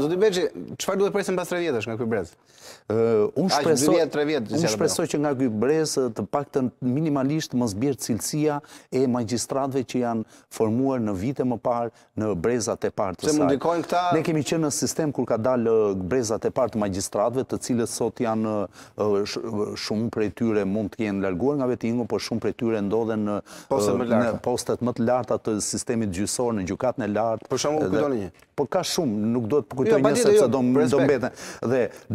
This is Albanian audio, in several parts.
Zoti Beqi, çfarë duhet presim pas 3 vjetësh nga ky brez? Ë, unë shpresoj 3 vjet, unë shpresoj jo. që nga ky brez të paktën minimalisht mos zbjerë cilësia e magistratëve që janë formuar në vite më parë në brezat e parë të saj. Se këta? Ne kemi qenë në sistem kur ka dalë brezat e parë të magistratëve, të cilët sot janë shumë prej tyre mund të jenë larguar nga vetingu, por shumë prej tyre ndodhen në postet më, në postet më të larta të sistemit gjyqësor në gjykatën e lartë. Për shembull, kujtoni një. Po ka shumë, nuk duhet përkujtoj jo, një se përsa jo, do mbetën.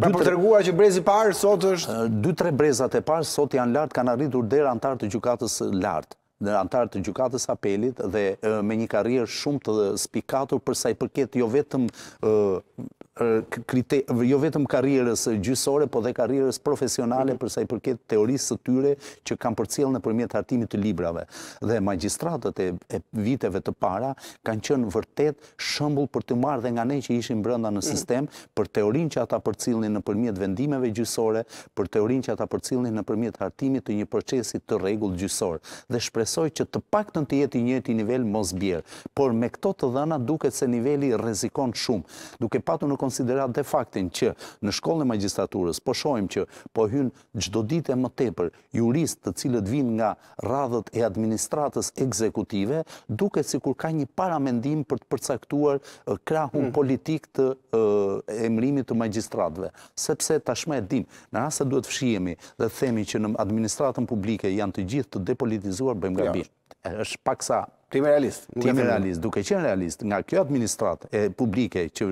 Pra për tërguar që brezi parë sot është... 2-3 brezat e parë sot janë lartë, kanë arritur dhe antarë të gjukatës lartë, dhe antarë të gjukatës apelit, dhe me një karrierë shumë të spikatur, përsa i përket jo vetëm jo vetëm karierës gjysore, po dhe karierës profesionale mhm. përsa i përket teorisë të tyre që kam përcjel në përmjet hartimit të librave. Dhe magistratët e viteve të para kanë qënë vërtet shëmbull për të marrë dhe nga ne që ishim brënda në mhm. sistem për teorin që ata përcjelni në përmjet vendimeve gjysore, për teorin që ata përcjelni në përmjet hartimit të një procesit të regull gjysor. Dhe shpresoj që të pak të në të jeti njëti nivel mos bjerë, por me këto të dhëna duket se niveli rezikon shumë. Duke në konsiderat dhe faktin që në shkollën e magjistaturës po shojmë që po hynë gjdo ditë e më tepër jurist të cilët vinë nga radhët e administratës ekzekutive, duke si kur ka një paramendim për të përcaktuar krahun mm. politik të emrimit të magjistratëve. Sepse tashme e dim, në rrasë duhet fshijemi dhe themi që në administratën publike janë të gjithë të depolitizuar, bëjmë nga bimë është pak Ti me realist. Ti me realist. Duke qenë realist, nga kjo administrat e publike që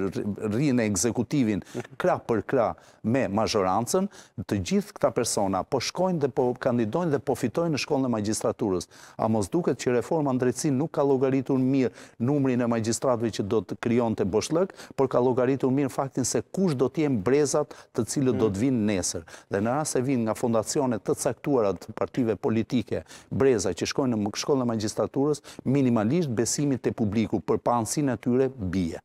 rrinë e ekzekutivin kra për kra me mazhorancën, të gjithë këta persona po shkojnë dhe po kandidojnë dhe po fitojnë në shkollën e magistraturës. A mos duket që reforma në nuk ka logaritur mirë numri në magistratëve që do të kryon të boshlëk, por ka logaritur mirë faktin se kush do t'jem brezat të cilët do t'vinë mm. nesër. Dhe në rrasë e vinë nga fondacionet të caktuarat të partive politike, breza që shkojnë në shkollën e magistraturës, minimalisht besimit të publiku për pansin e tyre bie.